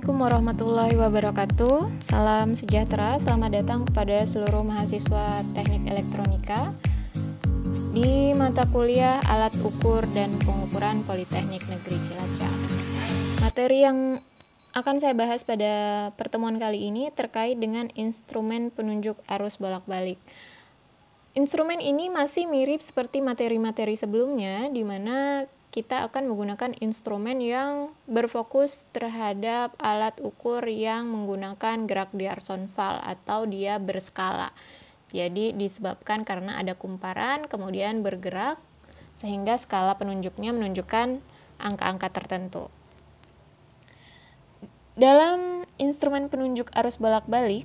Assalamualaikum warahmatullahi wabarakatuh. Salam sejahtera. Selamat datang kepada seluruh mahasiswa Teknik Elektronika di mata kuliah Alat Ukur dan Pengukuran Politeknik Negeri Cilacap. Materi yang akan saya bahas pada pertemuan kali ini terkait dengan instrumen penunjuk arus bolak-balik. Instrumen ini masih mirip seperti materi-materi sebelumnya, di mana kita akan menggunakan instrumen yang berfokus terhadap alat ukur yang menggunakan gerak D'Arsonval atau dia berskala. Jadi disebabkan karena ada kumparan kemudian bergerak sehingga skala penunjuknya menunjukkan angka-angka tertentu. Dalam instrumen penunjuk arus bolak-balik,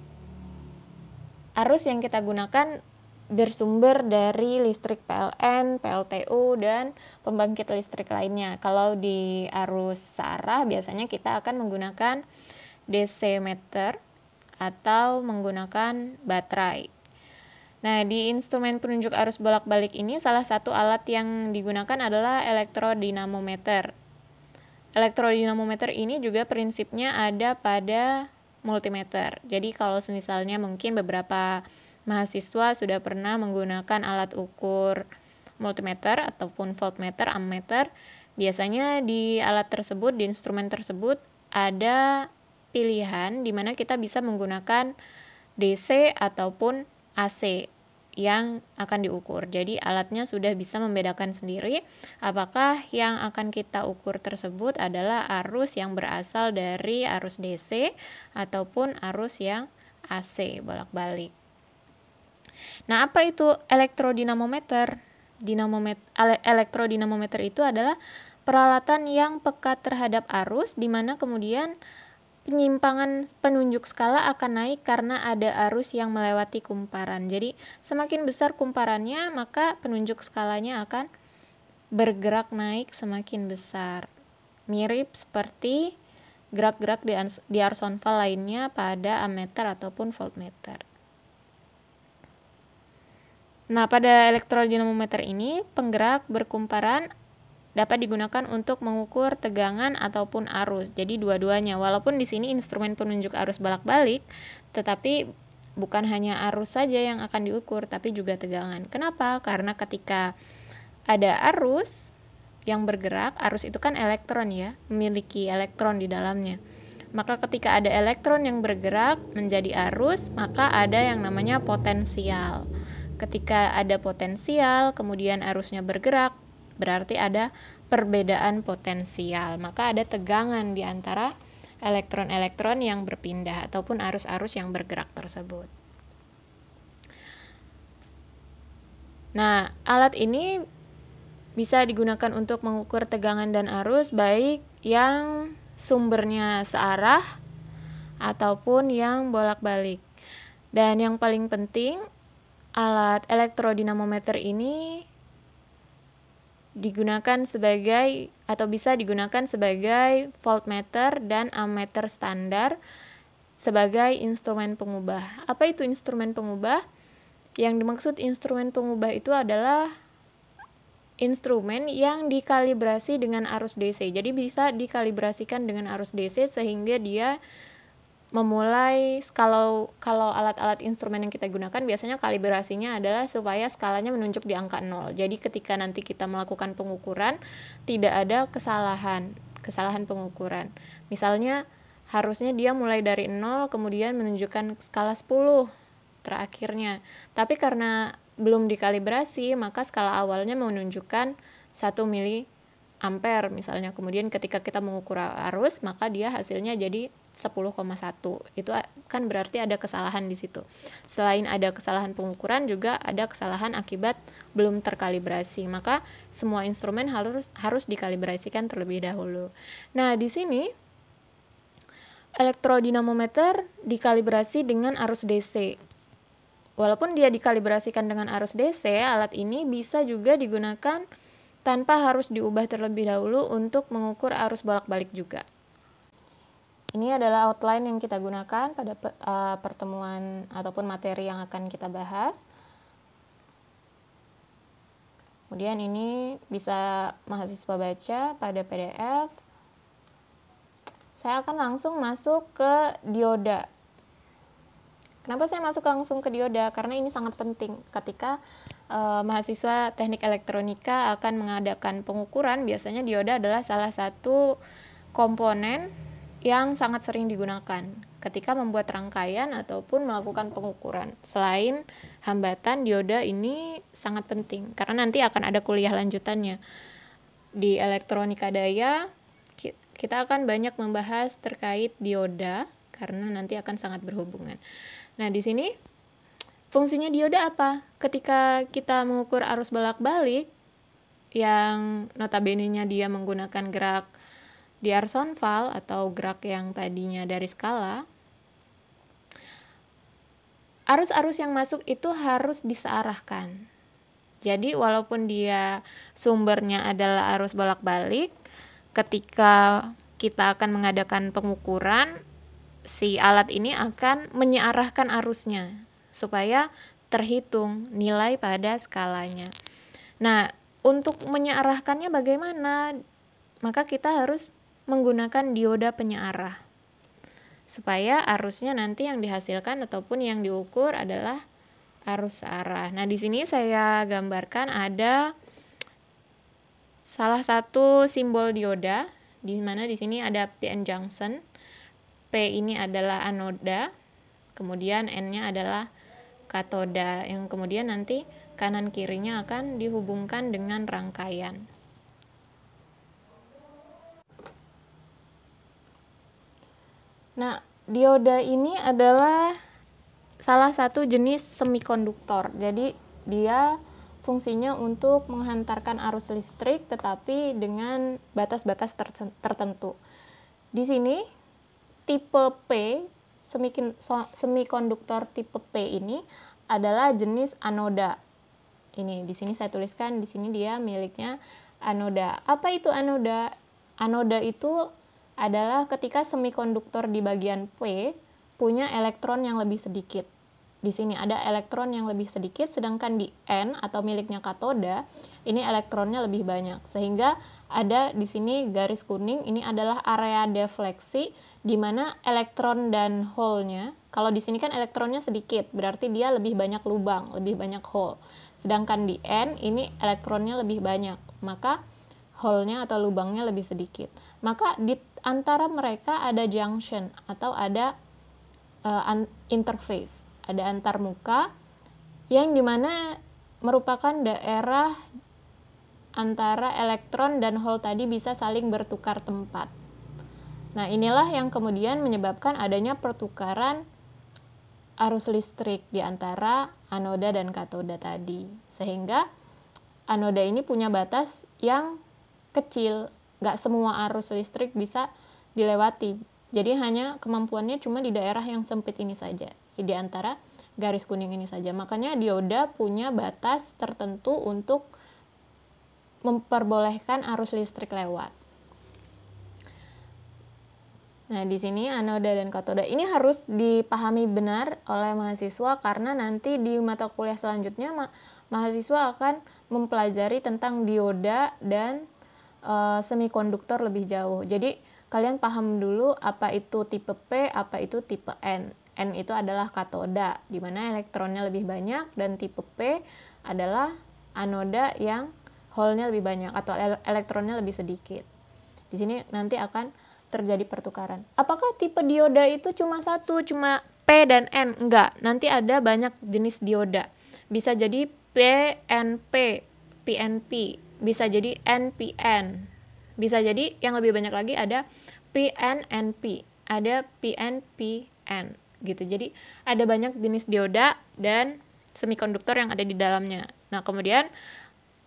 arus yang kita gunakan bersumber dari listrik PLN, PLTU, dan pembangkit listrik lainnya. Kalau di arus sarah biasanya kita akan menggunakan DC meter atau menggunakan baterai. Nah, di instrumen penunjuk arus bolak-balik ini salah satu alat yang digunakan adalah elektrodinamometer. Elektrodinamometer ini juga prinsipnya ada pada multimeter. Jadi kalau misalnya mungkin beberapa mahasiswa sudah pernah menggunakan alat ukur multimeter ataupun voltmeter, ammeter. Biasanya di alat tersebut, di instrumen tersebut ada pilihan di mana kita bisa menggunakan DC ataupun AC yang akan diukur. Jadi alatnya sudah bisa membedakan sendiri apakah yang akan kita ukur tersebut adalah arus yang berasal dari arus DC ataupun arus yang AC bolak-balik. Nah, apa itu elektrodinamometer? Dinamomet elektrodinamometer itu adalah peralatan yang peka terhadap arus di mana kemudian penyimpangan penunjuk skala akan naik karena ada arus yang melewati kumparan. Jadi, semakin besar kumparannya, maka penunjuk skalanya akan bergerak naik semakin besar. Mirip seperti gerak-gerak di, Arsonval lainnya pada ammeter ataupun voltmeter. Nah, pada elektrodinamometer ini, penggerak berkumparan dapat digunakan untuk mengukur tegangan ataupun arus. Jadi dua-duanya, walaupun di sini instrumen penunjuk arus bolak-balik, tetapi bukan hanya arus saja yang akan diukur, tapi juga tegangan. Kenapa? Karena ketika ada arus yang bergerak, arus itu kan elektron ya, memiliki elektron di dalamnya. Maka ketika ada elektron yang bergerak menjadi arus, maka ada yang namanya potensial. Ketika ada potensial, kemudian arusnya bergerak, berarti ada perbedaan potensial. Maka ada tegangan di antara elektron-elektron yang berpindah ataupun arus-arus yang bergerak tersebut. Nah, alat ini bisa digunakan untuk mengukur tegangan dan arus baik yang sumbernya searah ataupun yang bolak-balik. Dan yang paling penting, Alat elektrodinamometer ini digunakan sebagai atau bisa digunakan sebagai voltmeter dan ammeter standar sebagai instrumen pengubah. Apa itu instrumen pengubah? Yang dimaksud instrumen pengubah itu adalah instrumen yang dikalibrasi dengan arus DC. Jadi bisa dikalibrasikan dengan arus DC sehingga dia memulai kalau kalau alat-alat instrumen yang kita gunakan biasanya kalibrasinya adalah supaya skalanya menunjuk di angka 0. Jadi ketika nanti kita melakukan pengukuran tidak ada kesalahan, kesalahan pengukuran. Misalnya harusnya dia mulai dari 0 kemudian menunjukkan skala 10 terakhirnya. Tapi karena belum dikalibrasi, maka skala awalnya menunjukkan 1 mili ampere misalnya. Kemudian ketika kita mengukur arus, maka dia hasilnya jadi 10,1 itu kan berarti ada kesalahan di situ selain ada kesalahan pengukuran juga ada kesalahan akibat belum terkalibrasi maka semua instrumen harus harus dikalibrasikan terlebih dahulu nah di sini elektrodinamometer dikalibrasi dengan arus DC walaupun dia dikalibrasikan dengan arus DC alat ini bisa juga digunakan tanpa harus diubah terlebih dahulu untuk mengukur arus bolak-balik juga. Ini adalah outline yang kita gunakan pada eh, pertemuan ataupun materi yang akan kita bahas. Kemudian ini bisa mahasiswa baca pada PDF. Saya akan langsung masuk ke dioda. Kenapa saya masuk langsung ke dioda? Karena ini sangat penting ketika eh, mahasiswa teknik elektronika akan mengadakan pengukuran. Biasanya dioda adalah salah satu komponen yang sangat sering digunakan ketika membuat rangkaian ataupun melakukan pengukuran. Selain hambatan, dioda ini sangat penting karena nanti akan ada kuliah lanjutannya. Di elektronika daya, kita akan banyak membahas terkait dioda karena nanti akan sangat berhubungan. Nah, di sini fungsinya dioda apa? Ketika kita mengukur arus bolak-balik yang notabene-nya dia menggunakan gerak di arsonval atau gerak yang tadinya dari skala arus-arus yang masuk itu harus disearahkan. Jadi walaupun dia sumbernya adalah arus bolak-balik, ketika kita akan mengadakan pengukuran, si alat ini akan menyearahkan arusnya supaya terhitung nilai pada skalanya. Nah, untuk menyearahkannya bagaimana? Maka kita harus menggunakan dioda penyearah supaya arusnya nanti yang dihasilkan ataupun yang diukur adalah arus arah. Nah, di sini saya gambarkan ada salah satu simbol dioda di mana di sini ada PN junction. P ini adalah anoda, kemudian N-nya adalah katoda yang kemudian nanti kanan kirinya akan dihubungkan dengan rangkaian. Nah, dioda ini adalah salah satu jenis semikonduktor. Jadi dia fungsinya untuk menghantarkan arus listrik tetapi dengan batas-batas tertentu. Di sini tipe P semikonduktor tipe P ini adalah jenis anoda. Ini di sini saya tuliskan di sini dia miliknya anoda. Apa itu anoda? Anoda itu adalah ketika semikonduktor di bagian P punya elektron yang lebih sedikit. Di sini ada elektron yang lebih sedikit, sedangkan di N atau miliknya katoda, ini elektronnya lebih banyak. Sehingga ada di sini garis kuning, ini adalah area defleksi, di mana elektron dan hole-nya, kalau di sini kan elektronnya sedikit, berarti dia lebih banyak lubang, lebih banyak hole. Sedangkan di N, ini elektronnya lebih banyak, maka hole-nya atau lubangnya lebih sedikit. Maka di antara mereka ada junction atau ada uh, interface, ada antar muka yang dimana merupakan daerah antara elektron dan hole tadi bisa saling bertukar tempat. Nah, inilah yang kemudian menyebabkan adanya pertukaran arus listrik di antara anoda dan katoda tadi. Sehingga anoda ini punya batas yang kecil nggak semua arus listrik bisa dilewati. Jadi hanya kemampuannya cuma di daerah yang sempit ini saja, di antara garis kuning ini saja. Makanya dioda punya batas tertentu untuk memperbolehkan arus listrik lewat. Nah, di sini anoda dan katoda ini harus dipahami benar oleh mahasiswa karena nanti di mata kuliah selanjutnya ma mahasiswa akan mempelajari tentang dioda dan uh, semikonduktor lebih jauh. Jadi kalian paham dulu apa itu tipe P, apa itu tipe N. N itu adalah katoda, di mana elektronnya lebih banyak, dan tipe P adalah anoda yang hole-nya lebih banyak atau elektronnya lebih sedikit. Di sini nanti akan terjadi pertukaran. Apakah tipe dioda itu cuma satu, cuma P dan N? Enggak, nanti ada banyak jenis dioda. Bisa jadi PNP, PNP, bisa jadi NPN. Bisa jadi yang lebih banyak lagi ada PNNP, ada PNPN gitu. Jadi ada banyak jenis dioda dan semikonduktor yang ada di dalamnya. Nah, kemudian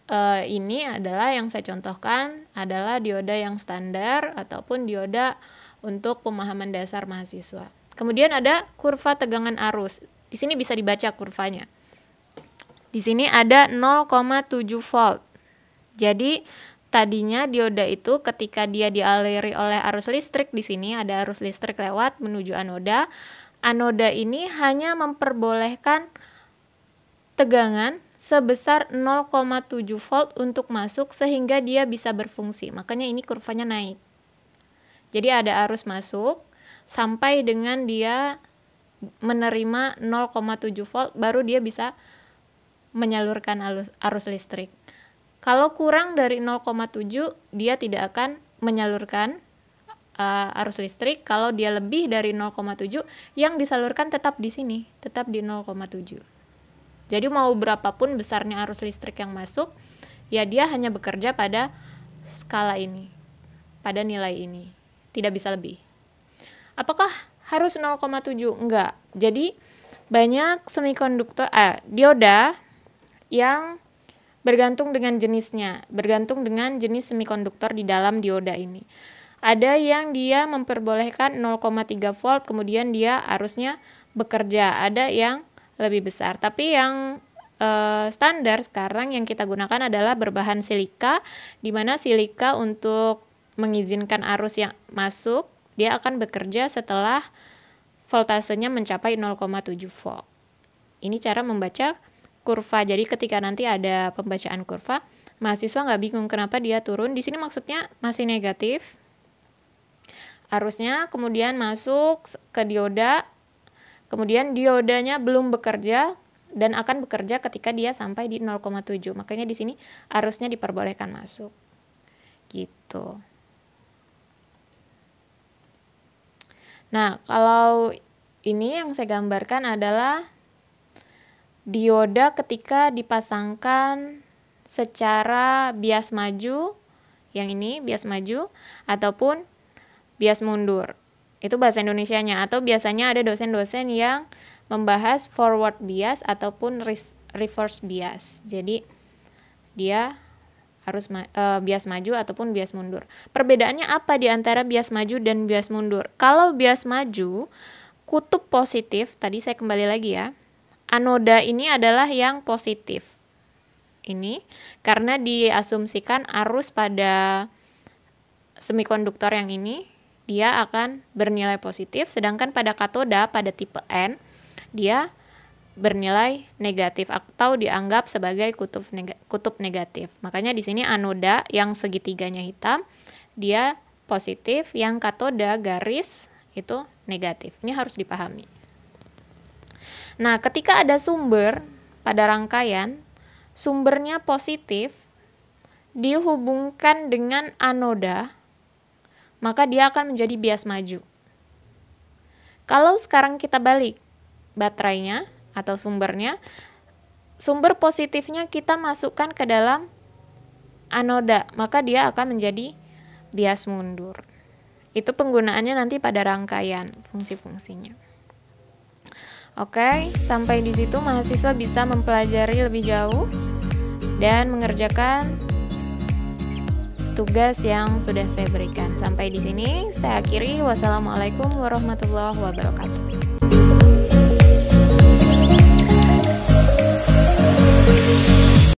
uh, ini adalah yang saya contohkan adalah dioda yang standar ataupun dioda untuk pemahaman dasar mahasiswa. Kemudian ada kurva tegangan arus. Di sini bisa dibaca kurvanya. Di sini ada 0,7 volt. Jadi tadinya dioda itu ketika dia dialiri oleh arus listrik di sini ada arus listrik lewat menuju anoda. Anoda ini hanya memperbolehkan tegangan sebesar 0,7 volt untuk masuk sehingga dia bisa berfungsi. Makanya ini kurvanya naik. Jadi ada arus masuk sampai dengan dia menerima 0,7 volt baru dia bisa menyalurkan arus, listrik. Kalau kurang dari 0,7, dia tidak akan menyalurkan uh, arus listrik. Kalau dia lebih dari 0,7, yang disalurkan tetap di sini, tetap di 0,7. Jadi mau berapapun besarnya arus listrik yang masuk, ya dia hanya bekerja pada skala ini, pada nilai ini. Tidak bisa lebih. Apakah harus 0,7? Enggak. Jadi banyak semikonduktor eh, dioda yang bergantung dengan jenisnya, bergantung dengan jenis semikonduktor di dalam dioda ini. Ada yang dia memperbolehkan 0,3 volt kemudian dia arusnya bekerja, ada yang lebih besar. Tapi yang uh, standar sekarang yang kita gunakan adalah berbahan silika di mana silika untuk mengizinkan arus yang masuk, dia akan bekerja setelah voltasenya mencapai 0,7 volt. Ini cara membaca kurva. Jadi ketika nanti ada pembacaan kurva, mahasiswa nggak bingung kenapa dia turun. Di sini maksudnya masih negatif. Arusnya kemudian masuk ke dioda, kemudian diodanya belum bekerja dan akan bekerja ketika dia sampai di 0,7. Makanya di sini arusnya diperbolehkan masuk. Gitu. Nah, kalau ini yang saya gambarkan adalah dioda ketika dipasangkan secara bias maju yang ini bias maju ataupun bias mundur itu bahasa Indonesianya atau biasanya ada dosen-dosen yang membahas forward bias ataupun reverse bias jadi dia harus ma uh, bias maju ataupun bias mundur. Perbedaannya apa di antara bias maju dan bias mundur? Kalau bias maju, kutub positif, tadi saya kembali lagi ya, Anoda ini adalah yang positif. Ini karena diasumsikan arus pada semikonduktor yang ini dia akan bernilai positif, sedangkan pada katoda pada tipe N dia bernilai negatif atau dianggap sebagai kutub kutub negatif. Makanya di sini anoda yang segitiganya hitam dia positif, yang katoda garis itu negatif. Ini harus dipahami. Nah, ketika ada sumber pada rangkaian, sumbernya positif dihubungkan dengan anoda, maka dia akan menjadi bias maju. Kalau sekarang kita balik baterainya atau sumbernya, sumber positifnya kita masukkan ke dalam anoda, maka dia akan menjadi bias mundur. Itu penggunaannya nanti pada rangkaian fungsi-fungsinya. Oke, sampai di situ mahasiswa bisa mempelajari lebih jauh dan mengerjakan tugas yang sudah saya berikan. Sampai di sini saya akhiri. Wassalamualaikum warahmatullahi wabarakatuh.